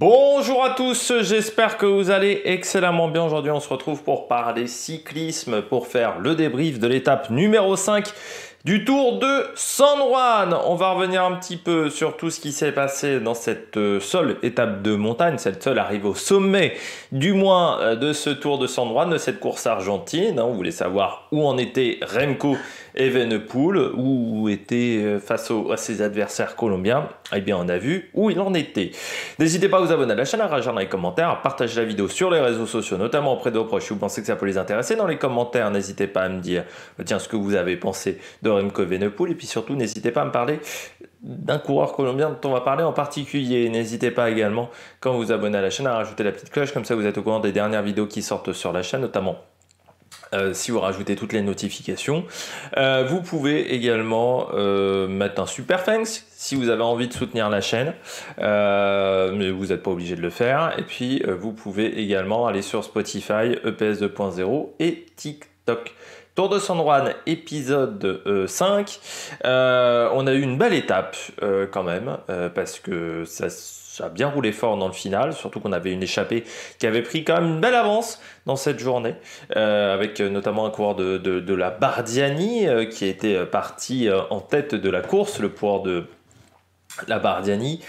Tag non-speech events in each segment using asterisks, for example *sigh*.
Bonjour à tous, j'espère que vous allez excellemment bien. Aujourd'hui, on se retrouve pour parler cyclisme, pour faire le débrief de l'étape numéro 5 du Tour de San Juan. On va revenir un petit peu sur tout ce qui s'est passé dans cette euh, seule étape de montagne, cette seule arrive au sommet, du moins euh, de ce Tour de San Juan, de cette course argentine. Hein. On voulait savoir où en était Remco Evenepoel, où était euh, face à ses adversaires colombiens, eh bien on a vu où il en était. N'hésitez pas à vous abonner à la chaîne, à rajouter dans les commentaires, à partager la vidéo sur les réseaux sociaux, notamment auprès de vos proches si vous pensez que ça peut les intéresser. Dans les commentaires, n'hésitez pas à me dire euh, tiens, ce que vous avez pensé de Remco Evenepoel, et puis surtout n'hésitez pas à me parler d'un coureur colombien dont on va parler en particulier. N'hésitez pas également, quand vous vous abonnez à la chaîne, à rajouter la petite cloche, comme ça vous êtes au courant des dernières vidéos qui sortent sur la chaîne, notamment euh, si vous rajoutez toutes les notifications. Euh, vous pouvez également euh, mettre un super thanks si vous avez envie de soutenir la chaîne, mais vous n'êtes pas obligé de le faire. Et puis vous pouvez également aller sur Spotify, EPS 2.0 et TikTok. Tour de San épisode 5. on a eu une belle étape quand même, parce que ça ça a bien roulé fort dans le final, surtout qu'on avait une échappée qui avait pris quand même une belle avance dans cette journée, euh, avec notamment un coureur de, la Bardiani euh, qui était parti euh, en tête de la course, le pouvoir de la Bardiani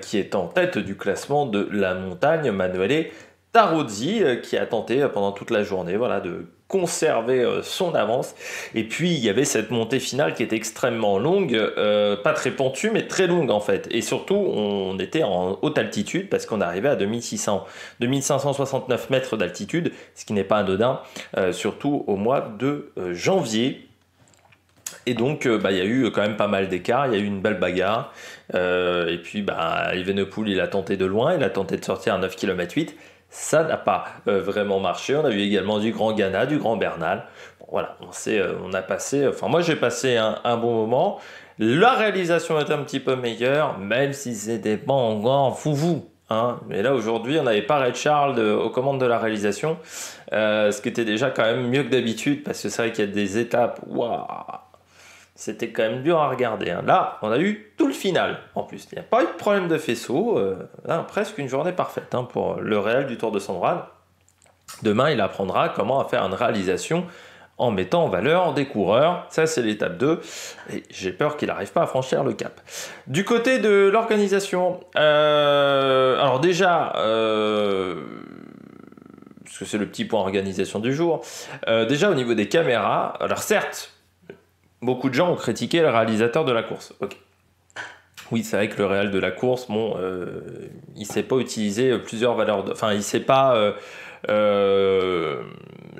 qui est en tête du classement de la montagne, Manuele Tarozzi, qui a tenté pendant toute la journée voilà, de conserver euh, son avance. Et puis il y avait cette montée finale qui était extrêmement longue, euh, pas très pentue, mais très longue en fait. Et surtout, on était en haute altitude parce qu'on arrivait à 2600, 2569 mètres d'altitude, ce qui n'est pas un euh, surtout au mois de janvier. Et donc, bah, il y a eu quand même pas mal d'écart il y a eu une belle bagarre. et puis, bah, Evenepoel, il a tenté de loin, il a tenté de sortir à 9 km 8. Ça n'a pas euh, vraiment marché. On a eu également du Grand Ghana, du Grand Bernal. voilà, on, sait, euh, on a passé, euh, enfin moi j'ai passé un, bon moment. La réalisation est un petit peu meilleure, même si c'était pas encore foufou. Hein. Mais là aujourd'hui, on n'avait pas Red Charles aux commandes de la réalisation, ce qui était déjà quand même mieux que d'habitude, parce que c'est vrai qu'il y a des étapes, waouh, c'était quand même dur à regarder. Hein. Là, on a eu tout le final en plus. Il n'y a pas eu de problème de faisceau. Euh, presque une journée parfaite hein, pour le réel du Tour de Sandran. Demain, il apprendra comment faire une réalisation en mettant en valeur des coureurs. Ça, c'est l'étape 2. j'ai peur qu'il n'arrive pas à franchir le cap. Du côté de l'organisation, euh, alors déjà, euh, parce que c'est le petit point organisation du jour, déjà au niveau des caméras, alors certes, beaucoup de gens ont critiqué le réalisateur de la course. Ok. Oui, c'est vrai que le réal de la course, bon, euh, il sait pas utiliser euh, plusieurs valeurs, de... enfin, il sait pas euh, euh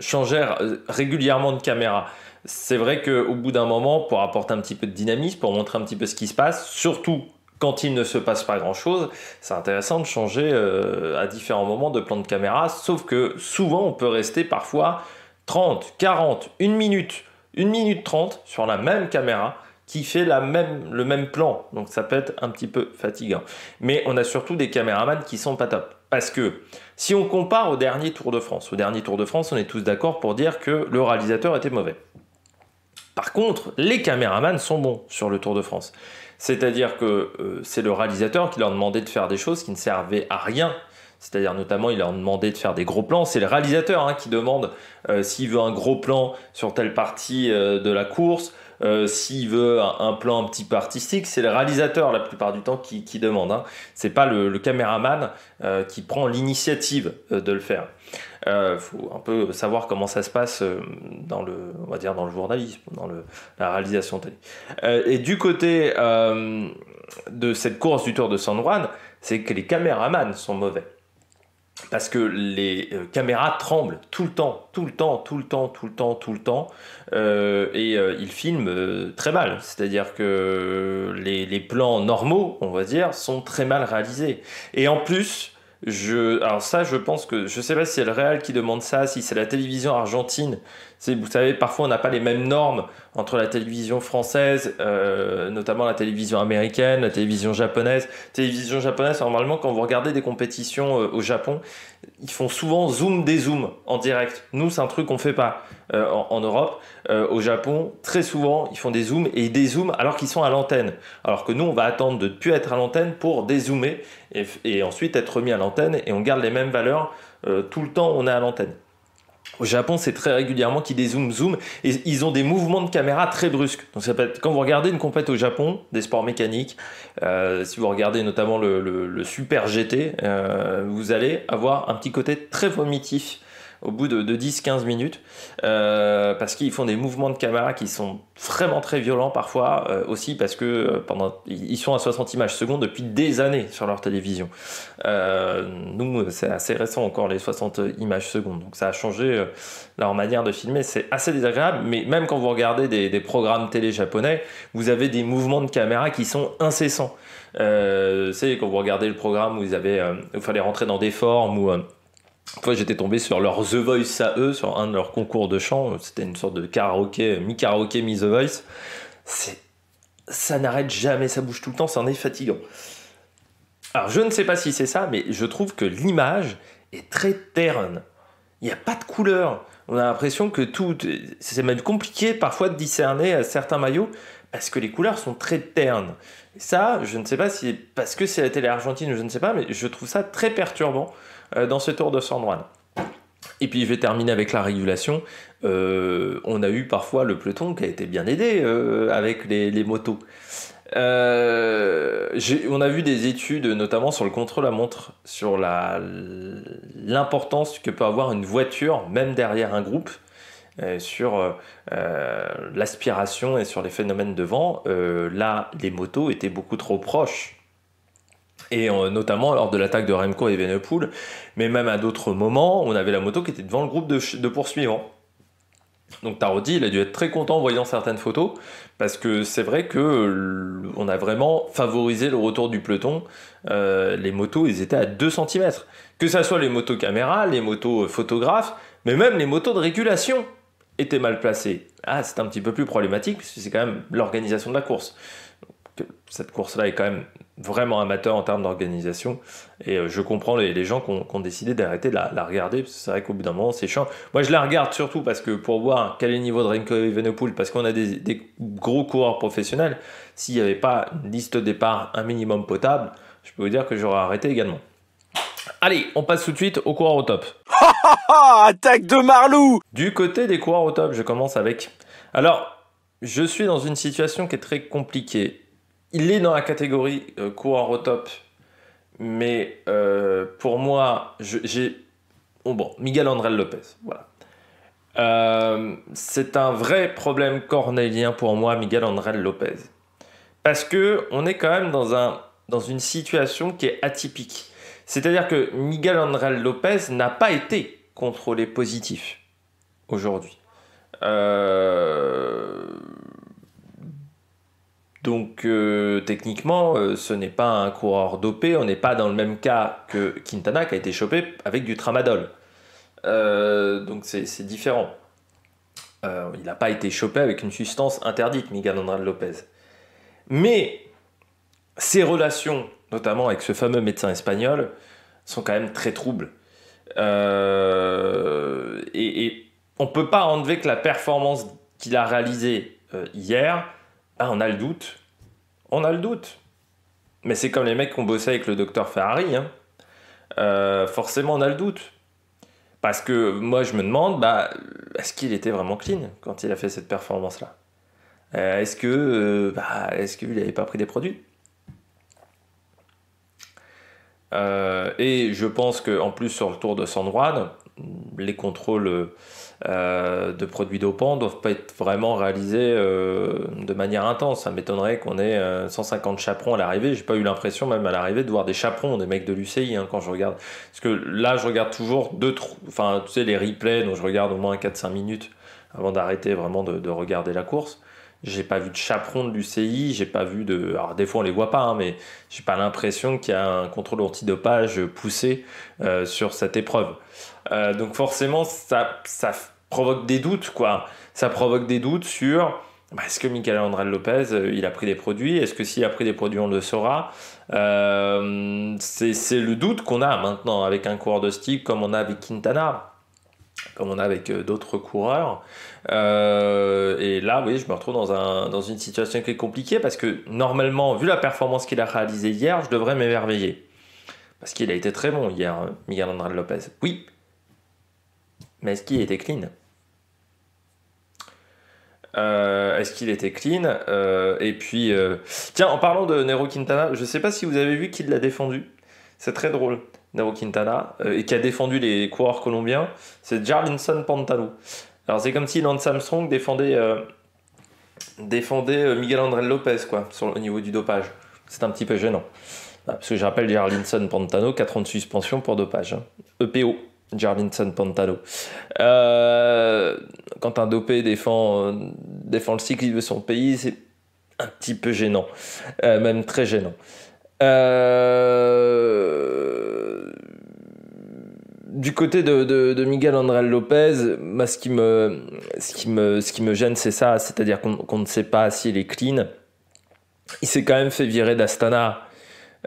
changer régulièrement de caméra. C'est vrai qu'au bout d'un moment, pour apporter un petit peu de dynamisme, pour montrer un petit peu ce qui se passe, surtout quand il ne se passe pas grand chose, c'est intéressant de changer euh, à différents moments de plan de caméra, sauf que souvent on peut rester parfois 30, 40, une minute 1 minute 30 sur la même caméra qui fait la même, le même plan. Donc ça peut être un petit peu fatigant. Mais on a surtout des caméramans qui sont pas top. Parce que si on compare au dernier Tour de France, au dernier Tour de France, on est tous d'accord pour dire que le réalisateur était mauvais. Par contre, les caméramans sont bons sur le Tour de France. C'est-à-dire que euh, c'est le réalisateur qui leur demandait de faire des choses qui ne servaient à rien c'est-à-dire notamment, il a demandé de faire des gros plans. C'est le réalisateur hein, qui demande euh, s'il veut un gros plan sur telle partie euh, de la course, euh, s'il veut un, plan un petit peu artistique. C'est le réalisateur la plupart du temps qui, demande. Hein. C'est pas le, caméraman qui prend l'initiative de le faire. Il faut un peu savoir comment ça se passe dans le, on va dire dans le journalisme, dans la réalisation télé. et du côté de cette course du Tour de San Juan, c'est que les caméramans sont mauvais parce que les euh, caméras tremblent tout le temps, tout le temps, tout le temps, tout le temps, tout le temps, euh, et euh, ils filment très mal. C'est-à-dire que les, plans normaux, on va dire, sont très mal réalisés. Et en plus, je, alors ça, je pense que je sais pas si c'est le Real qui demande ça, si c'est la télévision argentine, vous savez, parfois on n'a pas les mêmes normes entre la télévision française, euh, notamment la télévision américaine, la télévision japonaise. Télévision japonaise, normalement, quand vous regardez des compétitions euh, au Japon, ils font souvent zoom des zooms en direct. Nous, c'est un truc qu'on ne fait pas euh, en, Europe. au Japon, très souvent, ils font des zooms et ils zooms alors qu'ils sont à l'antenne. Alors que nous, on va attendre de ne plus être à l'antenne pour dézoomer et, ensuite être remis à l'antenne et on garde les mêmes valeurs tout le temps on est à l'antenne. Au Japon, c'est très régulièrement qu'ils dézoom zoom, et ils ont des mouvements de caméra très brusques. Donc ça peut être, quand vous regardez une compète au Japon, des sports mécaniques, euh, si vous regardez notamment le, Super GT, euh, vous allez avoir un petit côté très vomitif au bout de, 10-15 minutes, euh, parce qu'ils font des mouvements de caméra qui sont vraiment très violents parfois, euh, aussi parce que euh, pendant, ils sont à 60 images secondes depuis des années sur leur télévision. nous, c'est assez récent encore les 60 images secondes, donc ça a changé leur manière de filmer, c'est assez désagréable, mais même quand vous regardez des, programmes télé japonais, vous avez des mouvements de caméra qui sont incessants. Euh, c'est quand vous regardez le programme où il fallait rentrer dans des formes ou fois, j'étais tombé sur leur The Voice à eux, sur un de leurs concours de chant. C'était une sorte de karaoké, euh, mi karaoke mi-The Voice. C'est... Ça n'arrête jamais, ça bouge tout le temps, c'en est fatigant. Alors, je ne sais pas si c'est ça, mais je trouve que l'image est très terne. Il n'y a pas de couleur. On a l'impression que tout. C'est même compliqué parfois de discerner euh, certains maillots parce que les couleurs sont très ternes. ça, je ne sais pas si. Parce que c'est la télé argentine ou je ne sais pas, mais je trouve ça très perturbant. Euh, dans ce Tour de San Et puis je vais terminer avec la régulation. Euh, on a eu parfois le peloton qui a été bien aidé euh, avec les, motos. on a vu des études notamment sur le contrôle à montre, sur l'importance que peut avoir une voiture, même derrière un groupe, sur l'aspiration et sur les phénomènes de vent. là, les motos étaient beaucoup trop proches et euh, notamment lors de l'attaque de Remco et Venepool, mais même à d'autres moments, on avait la moto qui était devant le groupe de, poursuivants. Donc Tarodi, il a dû être très content en voyant certaines photos, parce que c'est vrai que on a vraiment favorisé le retour du peloton. Euh, les motos, ils étaient à 2 cm. Que ce soit les motos caméras, les motos photographes, mais même les motos de régulation étaient mal placées. Ah, c'est un petit peu plus problématique, parce que c'est quand même l'organisation de la course. cette course-là est quand même vraiment amateur en termes d'organisation. Et euh, je comprends les, gens qui ont, décidé d'arrêter de la, regarder, parce que c'est vrai qu'au bout d'un moment, c'est chiant. Moi, je la regarde surtout parce que pour voir quel est le niveau de Renko Evenepoel, parce qu'on a des, gros coureurs professionnels, s'il n'y avait pas une liste de départ un minimum potable, je peux vous dire que j'aurais arrêté également. Allez, on passe tout de suite aux coureurs au top. *laughs* Attaque de Marlou Du côté des coureurs au top, je commence avec... Alors, je suis dans une situation qui est très compliquée il est dans la catégorie courant euh, coureur au top, mais euh, pour moi, j'ai. Oh, bon, Miguel André Lopez, voilà. Euh, c'est un vrai problème cornélien pour moi, Miguel André Lopez. Parce que on est quand même dans, un, dans une situation qui est atypique. C'est-à-dire que Miguel André Lopez n'a pas été contrôlé positif aujourd'hui. Euh donc euh, techniquement, euh, ce n'est pas un coureur dopé, on n'est pas dans le même cas que Quintana qui a été chopé avec du tramadol. Euh, donc c'est différent. il n'a pas été chopé avec une substance interdite, Miguel Andrade Lopez. Mais ses relations, notamment avec ce fameux médecin espagnol, sont quand même très troubles. et, et on ne peut pas enlever que la performance qu'il a réalisée hier, ah, on a le doute. On a le doute. Mais c'est comme les mecs qui ont bossé avec le docteur Ferrari. Hein. Euh, forcément, on a le doute. Parce que moi, je me demande, bah, est-ce qu'il était vraiment clean quand il a fait cette performance-là euh, Est-ce que, euh, bah, est-ce qu'il n'avait pas pris des produits Et je pense qu'en plus sur le tour de San Juan, les contrôles euh, de produits dopants ne doivent pas être vraiment réalisés euh, de manière intense. Ça m'étonnerait qu'on ait 150 euh, chaperons à l'arrivée. je n'ai pas eu l'impression même à l'arrivée de voir des chaperons, des mecs de l'UCI hein, quand je regarde. Parce que là, je regarde toujours deux, enfin tu sais les replays, donc je regarde au moins 4-5 minutes avant d'arrêter vraiment de, regarder la course. J'ai pas vu de chaperon de l'UCI, j'ai pas vu de. Alors des fois on les voit pas, hein, mais j'ai pas l'impression qu'il y a un contrôle antidopage poussé sur cette épreuve. Euh, donc forcément, ça, provoque des doutes, quoi. Ça provoque des doutes sur bah, est-ce que Michael André Lopez, euh, il a pris des produits Est-ce que s'il a pris des produits, on le saura euh, C'est le doute qu'on a maintenant avec un coureur de style comme on a avec Quintana, comme on a avec d'autres coureurs. et là, oui, je me retrouve dans, une situation qui est compliquée parce que normalement, vu la performance qu'il a réalisée hier, je devrais m'émerveiller. Parce qu'il a été très bon hier, hein, Miguel Andrade Lopez. Oui, mais est-ce qu'il était clean euh, Est-ce qu'il était clean euh, Et puis, euh, tiens, en parlant de Nero Quintana, je ne sais pas si vous avez vu qui l'a défendu. C'est très drôle, Nero Quintana, et qui a défendu les coureurs colombiens. C'est Jarlinson Pantano. Alors, c'est comme si Lance Armstrong défendait, Miguel André Lopez, quoi, sur, au niveau du dopage. C'est un petit peu gênant. Bah, parce que je rappelle Jarlinson Pantano, 4 ans de suspension pour dopage. EPO. Hein. E Jarlinson Pantalo. Euh, quand un dopé défend, défend le cycle de son pays, c'est un petit peu gênant, euh, même très gênant. Euh, du côté de, de, Miguel André Lopez, ce, qui me, qui me, ce qui me gêne, c'est ça, c'est-à-dire qu'on ne sait pas s'il il est clean. Il s'est quand même fait virer d'Astana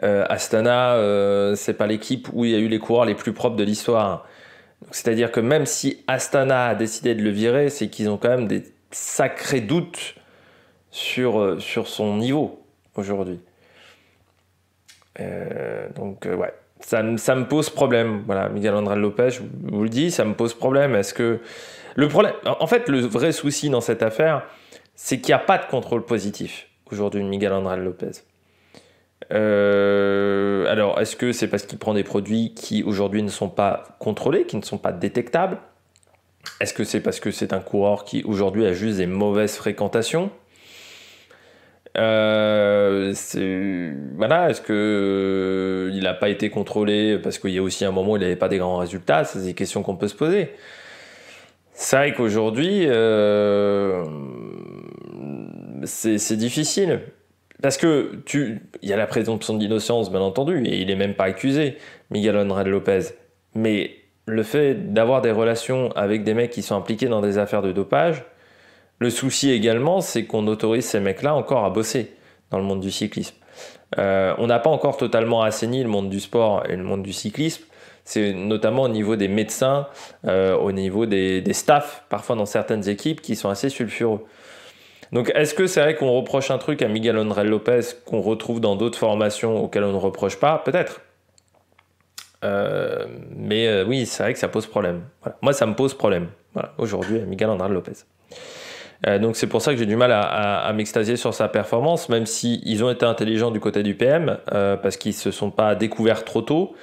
euh, Astana, euh, c'est pas l'équipe où il y a eu les coureurs les plus propres de l'histoire. C'est-à-dire que même si Astana a décidé de le virer, c'est qu'ils ont quand même des sacrés doutes sur, euh, sur son niveau aujourd'hui. donc, ouais, ça, me pose problème. Voilà, Miguel André Lopez, vous le dis, ça me pose problème. Est-ce que. Le problème, en fait, le vrai souci dans cette affaire, c'est qu'il n'y a pas de contrôle positif aujourd'hui de Miguel André Lopez. Euh, alors, est-ce que c'est parce qu'il prend des produits qui aujourd'hui ne sont pas contrôlés, qui ne sont pas détectables Est-ce que c'est parce que c'est un coureur qui aujourd'hui a juste des mauvaises fréquentations est, ce qu'il il n'a pas été contrôlé parce qu'il y a aussi un moment où il n'avait pas des grands résultats C'est des questions qu'on peut se poser. C'est vrai qu'aujourd'hui, euh, c'est difficile. Parce que il y a la présomption d'innocence, bien entendu, et il n'est même pas accusé, Miguel Andrade Lopez. Mais le fait d'avoir des relations avec des mecs qui sont impliqués dans des affaires de dopage, le souci également, c'est qu'on autorise ces mecs-là encore à bosser dans le monde du cyclisme. Euh, on n'a pas encore totalement assaini le monde du sport et le monde du cyclisme. C'est notamment au niveau des médecins, euh, au niveau des, des staffs, parfois dans certaines équipes, qui sont assez sulfureux. Donc, est-ce que c'est vrai qu'on reproche un truc à Miguel André Lopez qu'on retrouve dans d'autres formations auxquelles on ne reproche pas Peut-être. Euh, mais euh, oui, c'est vrai que ça pose problème. Moi, ça me pose problème. Aujourd'hui, à Miguel André Lopez. Euh, donc c'est pour ça que j'ai du mal à, m'extasier sur sa performance, même si ils ont été intelligents du côté du PM, parce qu'ils se sont pas découverts trop tôt,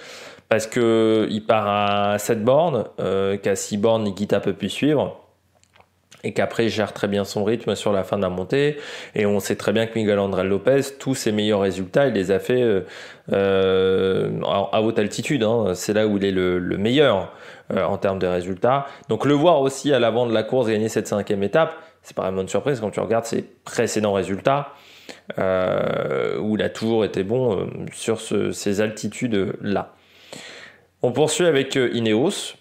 parce que part à 7 bornes, qu'à 6 bornes, Nikita peut plus suivre et qu'après il gère très bien son rythme sur la fin de la montée. Et on sait très bien que Miguel André Lopez, tous ses meilleurs résultats, il les a fait euh, euh, à haute altitude. Hein. C'est là où il est le, meilleur euh, en termes de résultats. Donc le voir aussi à l'avant de la course gagner cette cinquième étape, c'est pas vraiment une surprise quand tu regardes ses précédents résultats. où il a toujours été bon sur ces altitudes-là. On poursuit avec Ineos,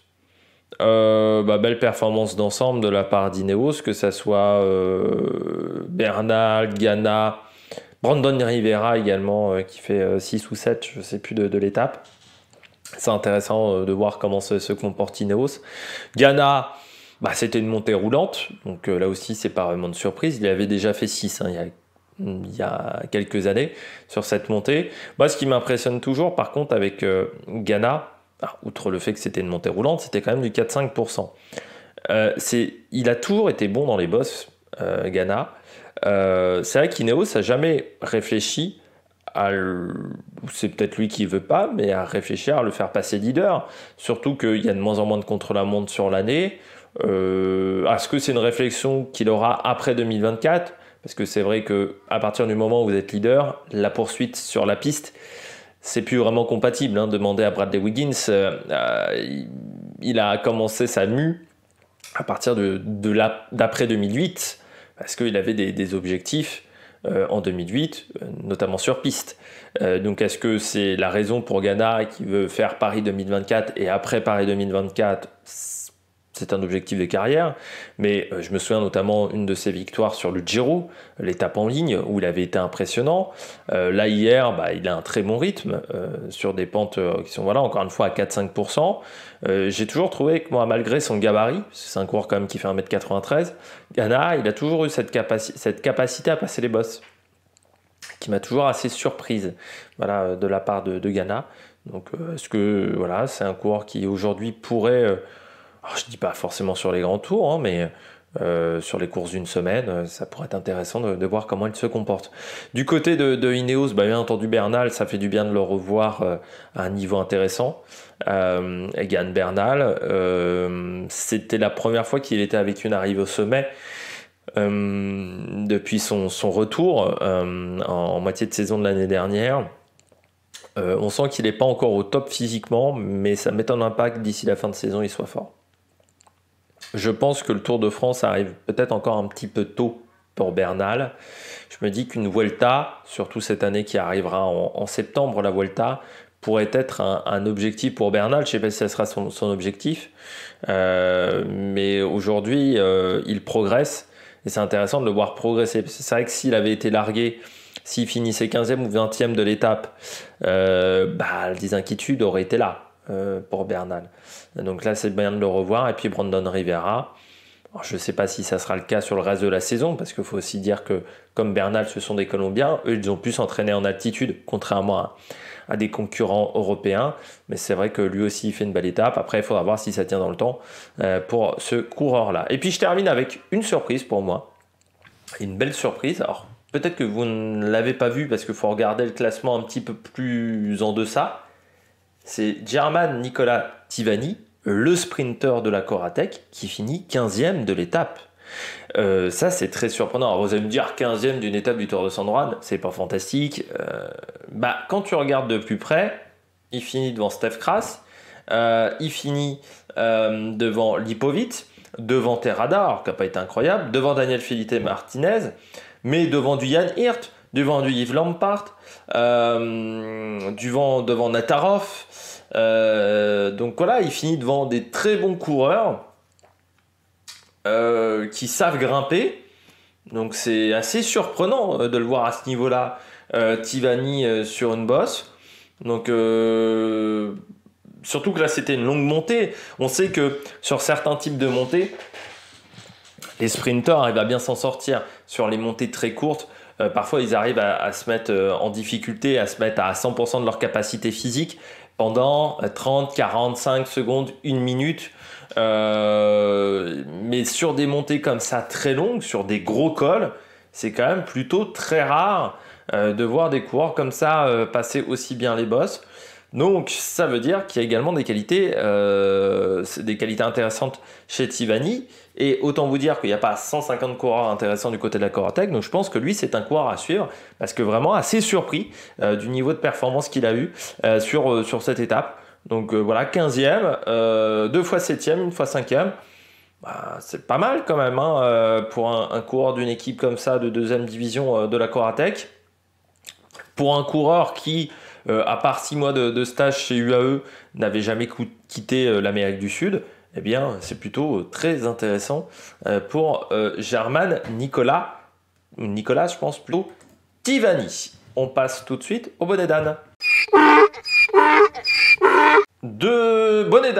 euh, bah, belle performance d'ensemble de la part d'Ineos, que ça soit euh, Bernal, Ghana, Brandon Rivera également, euh, qui fait 6 ou 7, je ne sais plus, de, l'étape. C'est intéressant de voir comment se, comporte Ineos. Ghana, bah, c'était une montée roulante, donc là aussi, c'est pas vraiment de surprise. Il avait déjà fait 6 hein, il y a il y a quelques années sur cette montée. Moi, ce qui m'impressionne toujours, par contre, avec Ghana, ah, outre le fait que c'était une montée roulante, c'était quand même du 4-5%. Euh, il a toujours été bon dans les boss, euh, Ghana. Euh, c'est vrai qu'Ineos n'a jamais réfléchi à c'est peut-être lui qui veut pas, mais à réfléchir à le faire passer leader. Surtout qu'il y a de moins en moins de contre-la-montre sur l'année. est-ce que c'est une réflexion qu'il aura après 2024 Parce que c'est vrai que à partir du moment où vous êtes leader, la poursuite sur la piste, c'est plus vraiment compatible. Hein. à Bradley Wiggins, euh, euh, il, a commencé sa mue à partir de, la, d'après 2008 parce qu'il avait des, objectifs euh, en 2008, notamment sur piste. donc est-ce que c'est la raison pour Ghana qui veut faire Paris 2024 et après Paris 2024 c'est un objectif de carrière, mais euh, je me souviens notamment une de ses victoires sur le Giro, l'étape en ligne, où il avait été impressionnant. Euh, là, hier, bah, il a un très bon rythme euh, sur des pentes qui sont, voilà, encore une fois, à 4-5%. J'ai toujours trouvé que, moi, malgré son gabarit, c'est un coureur quand même qui fait 1m93, Ghana, il a toujours eu cette, capacité à passer les bosses, qui m'a toujours assez surprise voilà, de la part de, Ghana. Donc, est-ce que, voilà, c'est un coureur qui aujourd'hui pourrait alors, je dis pas forcément sur les grands tours, hein, mais euh, sur les courses d'une semaine, euh, ça pourrait être intéressant de, voir comment il se comporte. Du côté de, Ineos, bah, bien entendu Bernal, ça fait du bien de le revoir euh, à un niveau intéressant. Egan Bernal, c'était la première fois qu'il était avec une arrivée au sommet. depuis son, retour en, moitié de saison de l'année dernière, on sent qu'il n'est pas encore au top physiquement, mais ça m'étonne pas que d'ici la fin de saison il soit fort. Je pense que le Tour de France arrive peut-être encore un petit peu tôt pour Bernal. Je me dis qu'une Vuelta, surtout cette année qui arrivera en, septembre, la Vuelta, pourrait être un, objectif pour Bernal. Je ne sais pas si ce sera son, objectif, euh, mais aujourd'hui, euh, il progresse et c'est intéressant de le voir progresser. C'est vrai que s'il avait été largué, s'il finissait 15e ou 20e de l'étape, euh, bah, les inquiétudes auraient été là. Euh, pour Bernal. Donc là, c'est bien de le revoir. Et puis Brandon Rivera. je ne sais pas si ça sera le cas sur le reste de la saison, parce qu'il faut aussi dire que, comme Bernal, ce sont des Colombiens. Eux, ils ont pu s'entraîner en altitude, contrairement à, des concurrents européens. Mais c'est vrai que lui aussi, il fait une belle étape. Après, il faudra voir si ça tient dans le temps euh, pour ce coureur-là. Et puis, je termine avec une surprise pour moi. Une belle surprise. Alors, peut-être que vous ne l'avez pas vu parce qu'il faut regarder le classement un petit peu plus en deçà. C'est German Nicolas Tivani, le sprinter de la Coratec, qui finit 15e de l'étape. Euh, ça, c'est très surprenant. Alors, vous allez me dire 15e d'une étape du Tour de San c'est pas fantastique. Euh, bah, quand tu regardes de plus près, il finit devant Steph Kras, euh, il finit devant Lipovit, devant Terradar, qui n'a pas été incroyable, devant Daniel felite Martinez, mais devant du Hirt du vent du Yves Lampard, euh, du vent devant Natarov. Euh, donc voilà, il finit devant des très bons coureurs euh, qui savent grimper. Donc c'est assez surprenant de le voir à ce niveau-là, Tivani sur une bosse. Donc surtout que là c'était une longue montée. On sait que sur certains types de montées, les sprinteurs arrivent à bien s'en sortir sur les montées très courtes euh, parfois, ils arrivent à, se mettre euh, en difficulté, à se mettre à 100% de leur capacité physique pendant 30, euh, 45 secondes, une minute. mais sur des montées comme ça très longues, sur des gros cols, c'est quand même plutôt très rare de voir des coureurs comme ça passer aussi bien les bosses. Donc ça veut dire qu'il y a également des qualités, euh, des qualités intéressantes chez Tivani. Et autant vous dire qu'il n'y a pas 150 coureurs intéressants du côté de la Coratec. Donc je pense que lui, c'est un coureur à suivre parce que vraiment assez surpris euh, du niveau de performance qu'il a eu euh, sur, sur cette étape. Donc voilà, 15e, deux fois 7e, une fois 5e. Bah, c'est pas mal quand même hein, pour un, un coureur d'une équipe comme ça de deuxième division de la Coratec. Pour un coureur qui euh, à part six mois de, stage chez UAE, n'avait jamais quitté euh, l'Amérique du Sud, eh bien, c'est plutôt euh, très intéressant pour Germane Nicolas, Nicolas, je pense plutôt, Tivani. On passe tout de suite au bonnet d'âne. Deux bonnets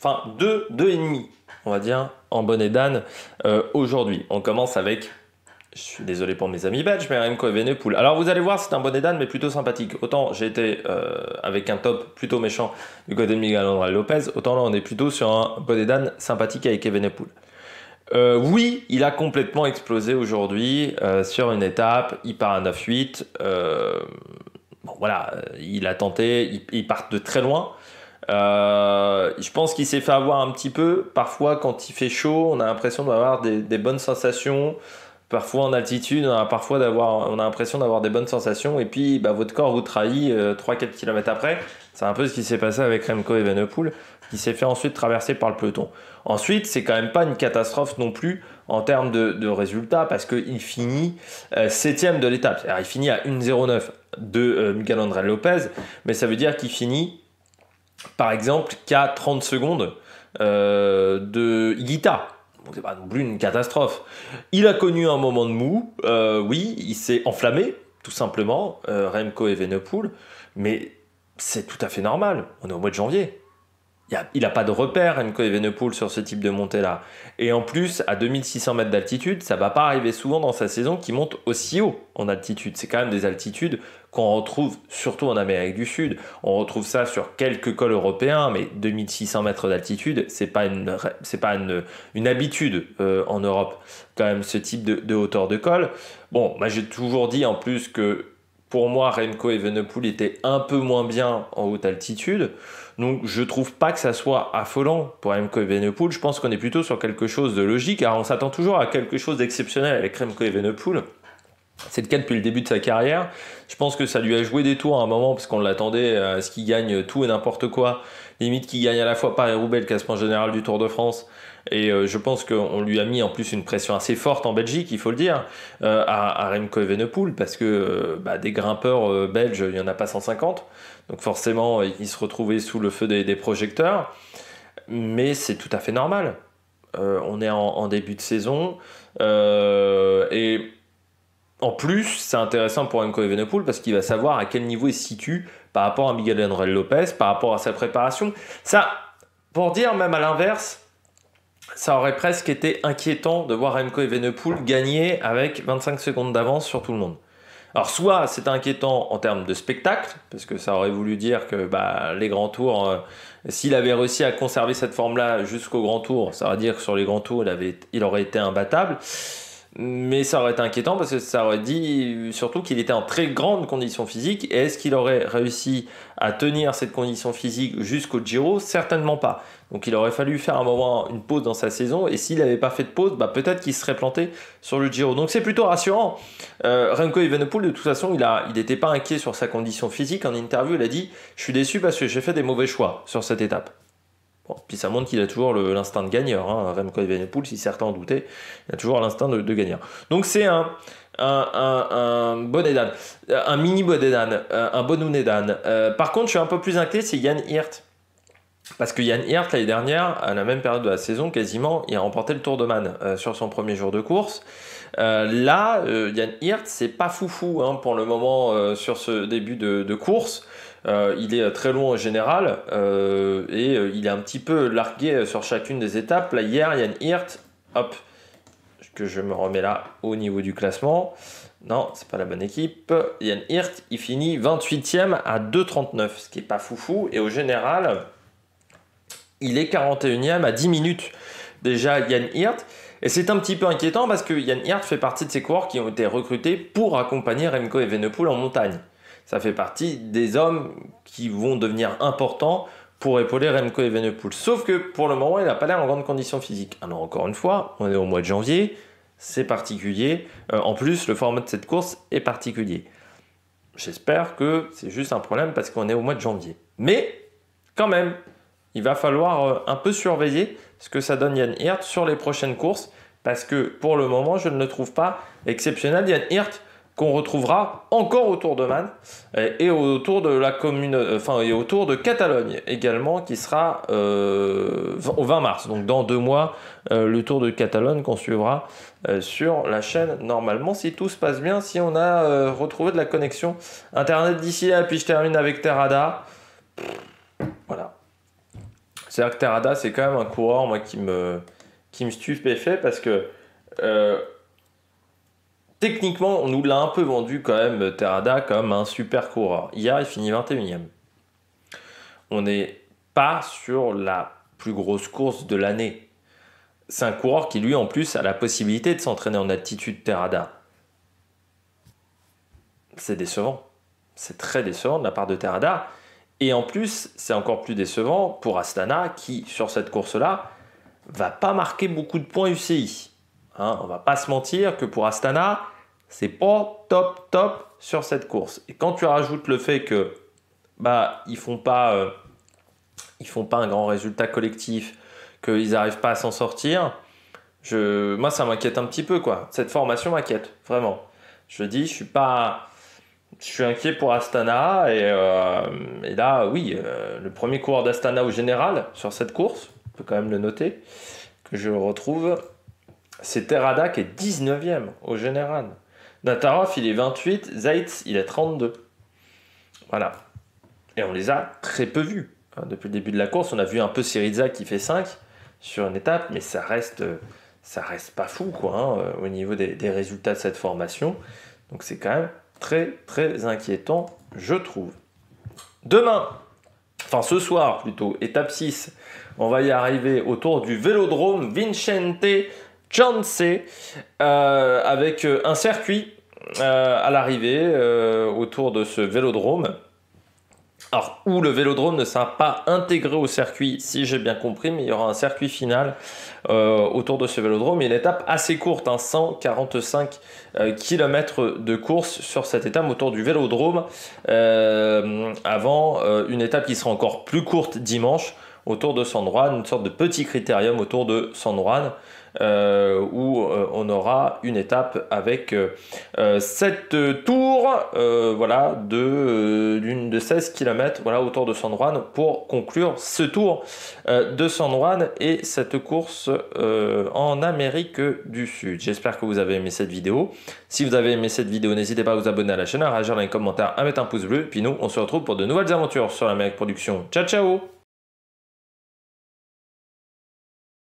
enfin deux, deux et demi, on va dire, en bonnet d'âne aujourd'hui. On commence avec je suis désolé pour mes amis belges, mais Remco Evenepoel. Alors vous allez voir, c'est un bonnet d'âne, mais plutôt sympathique. Autant j'ai été euh, avec un top plutôt méchant du côté de Miguel André Lopez, autant là on est plutôt sur un bonnet d'âne sympathique avec Evenepoel. Euh, oui, il a complètement explosé aujourd'hui euh, sur une étape. Il part à 9-8. voilà, il a tenté, il, part de très loin. je pense qu'il s'est fait avoir un petit peu. Parfois, quand il fait chaud, on a l'impression d'avoir des, bonnes sensations parfois en altitude, on a parfois d'avoir, on a l'impression d'avoir des bonnes sensations et puis bah, votre corps vous trahit 3-4 euh, km après. C'est un peu ce qui s'est passé avec Remco Evenepoel qui s'est fait ensuite traverser par le peloton. Ensuite, c'est quand même pas une catastrophe non plus en termes de, résultats parce qu'il finit euh, septième de l'étape. il finit à 1.09 de euh, Miguel André Lopez, mais ça veut dire qu'il finit par exemple qu'à 30 secondes de Guita c'est pas non plus une catastrophe. Il a connu un moment de mou, euh, oui, il s'est enflammé, tout simplement, euh, Remco et Venepool, mais c'est tout à fait normal, on est au mois de janvier il n'a pas de repère, Remco Venepool sur ce type de montée-là. Et en plus, à 2600 mètres d'altitude, ça va pas arriver souvent dans sa saison qui monte aussi haut en altitude. C'est quand même des altitudes qu'on retrouve surtout en Amérique du Sud. On retrouve ça sur quelques cols européens, mais 2600 mètres d'altitude, c'est pas une, pas une, habitude euh, en Europe, quand même, ce type de, hauteur de col. Bon, j'ai toujours dit en plus que pour moi, Remco Venepool était un peu moins bien en haute altitude. Donc je trouve pas que ça soit affolant pour Remco Evenepoel. Je pense qu'on est plutôt sur quelque chose de logique. Alors on s'attend toujours à quelque chose d'exceptionnel avec Remco Evenepoel. C'est le cas depuis le début de sa carrière. Je pense que ça lui a joué des tours à un moment parce qu'on l'attendait euh, à ce qu'il gagne tout et n'importe quoi. Limite qu'il gagne à la fois Paris-Roubaix, le classement général du Tour de France. Et euh, je pense qu'on lui a mis en plus une pression assez forte en Belgique, il faut le dire, euh, à, Remco Evenepoel parce que bah, des grimpeurs belges, il n'y en a pas 150. Donc forcément, il se retrouvait sous le feu des, projecteurs. Mais c'est tout à fait normal. Euh, on est en, début de saison. Euh, et en plus, c'est intéressant pour Mko Evenepoel parce qu'il va savoir à quel niveau il se situe par rapport à Miguel André Lopez, par rapport à sa préparation. Ça, pour dire même à l'inverse, ça aurait presque été inquiétant de voir Remco Evenepoel gagner avec 25 secondes d'avance sur tout le monde. Alors soit c'est inquiétant en termes de spectacle, parce que ça aurait voulu dire que bah, les grands tours, euh, s'il avait réussi à conserver cette forme-là jusqu'au grand tour, ça va dire que sur les grands tours, il aurait été imbattable. Mais ça aurait été inquiétant parce que ça aurait dit surtout qu'il était en très grande condition physique. Et est-ce qu'il aurait réussi à tenir cette condition physique jusqu'au Giro Certainement pas. Donc il aurait fallu faire un moment une pause dans sa saison. Et s'il n'avait pas fait de pause, bah, peut-être qu'il serait planté sur le Giro. Donc c'est plutôt rassurant. Euh, Renko de toute façon, il n'était pas inquiet sur sa condition physique. En interview, il a dit Je suis déçu parce que j'ai fait des mauvais choix sur cette étape. Bon, puis ça montre qu'il a toujours l'instinct de gagneur. Hein. Remco Evenepoel, si certains en doutaient, il a toujours l'instinct de, de, Donc c'est un, un, un, un bon euh, un mini bon euh, un bon euh, par contre, je suis un peu plus inquiet, c'est Yann Hirt. Parce que Yann Hirt, l'année dernière, à la même période de la saison, quasiment, il a remporté le Tour de Man sur son premier jour de course. là, Yann Hirt, c'est pas foufou hein, pour le moment sur ce début de course. Euh, il est très long en général euh, et euh, il est un petit peu largué sur chacune des étapes. hier, Yann Hirt, hop, que je me remets là au niveau du classement. Non, c'est pas la bonne équipe. Yann Hirt, il finit 28e à 2,39, ce qui n'est pas foufou. Et au général, il est 41e à 10 minutes déjà Yann Hirt. Et c'est un petit peu inquiétant parce que Yann Hirt fait partie de ces coureurs qui ont été recrutés pour accompagner Remco Evenepoel en montagne ça fait partie des hommes qui vont devenir importants pour épauler Remco Evenepoel. Sauf que pour le moment, il n'a pas l'air en grande condition physique. Alors encore une fois, on est au mois de janvier, c'est particulier. Euh, en plus, le format de cette course est particulier. J'espère que c'est juste un problème parce qu'on est au mois de janvier. Mais quand même, il va falloir euh, un peu surveiller ce que ça donne Yann Hirt sur les prochaines courses parce que pour le moment, je ne le trouve pas exceptionnel. Yann Hirt, qu'on retrouvera encore autour de Man euh, et, autour de la commune, euh, enfin et autour de Catalogne également, qui sera euh, au 20 mars. Donc dans deux mois, le Tour de Catalogne qu'on suivra sur la chaîne normalement, si tout se passe bien, si on a retrouvé de la connexion internet d'ici là. Puis je termine avec Terrada. Voilà. C'est-à-dire que Terrada, c'est quand même un coureur moi qui me qui me stupéfait parce que Techniquement, on nous l'a un peu vendu quand même, Terada, comme un super coureur. Hier, il finit 21ème. On n'est pas sur la plus grosse course de l'année. C'est un coureur qui, lui, en plus, a la possibilité de s'entraîner en altitude Terada. C'est décevant. C'est très décevant de la part de Terada. Et en plus, c'est encore plus décevant pour Astana qui, sur cette course-là, va pas marquer beaucoup de points UCI. On hein, on va pas se mentir que pour Astana, c'est pas top top sur cette course. Et quand tu rajoutes le fait que bah ils font pas euh, ils font pas un grand résultat collectif, qu'ils n'arrivent pas à s'en sortir, je moi ça m'inquiète un petit peu quoi. Cette formation m'inquiète vraiment. Je dis je suis pas je suis inquiet pour Astana et, euh, là oui euh, le premier coureur d'Astana au général sur cette course, on peut quand même le noter que je retrouve c'est Terada qui est 19e au général. Natarov, il est 28, Zaitz, il est 32. Voilà. Et on les a très peu vus. Hein. depuis le début de la course, on a vu un peu Siriza qui fait 5 sur une étape, mais ça reste, ça reste pas fou quoi, hein, euh, au niveau des, des, résultats de cette formation. Donc c'est quand même très très inquiétant, je trouve. Demain, enfin ce soir plutôt, étape 6, on va y arriver autour du vélodrome Vincente euh, avec euh, un circuit euh, à l'arrivée euh, autour de ce vélodrome. Alors, où le vélodrome ne sera pas intégré au circuit, si j'ai bien compris, mais il y aura un circuit final autour de ce vélodrome. Et une étape assez courte, hein, 145 km de course sur cette étape autour du vélodrome, avant une étape qui sera encore plus courte dimanche autour de San Juan, une sorte de petit critérium autour de San Juan. Euh, où euh, on aura une étape avec euh, cette tour voilà, de, d'une de 16 km voilà, autour de San Juan pour conclure ce tour de San Juan et cette course en Amérique du Sud. J'espère que vous avez aimé cette vidéo. Si vous avez aimé cette vidéo, n'hésitez pas à vous abonner à la chaîne, à réagir dans les commentaires, à mettre un pouce bleu. Puis nous, on se retrouve pour de nouvelles aventures sur l'Amérique Production. Ciao, ciao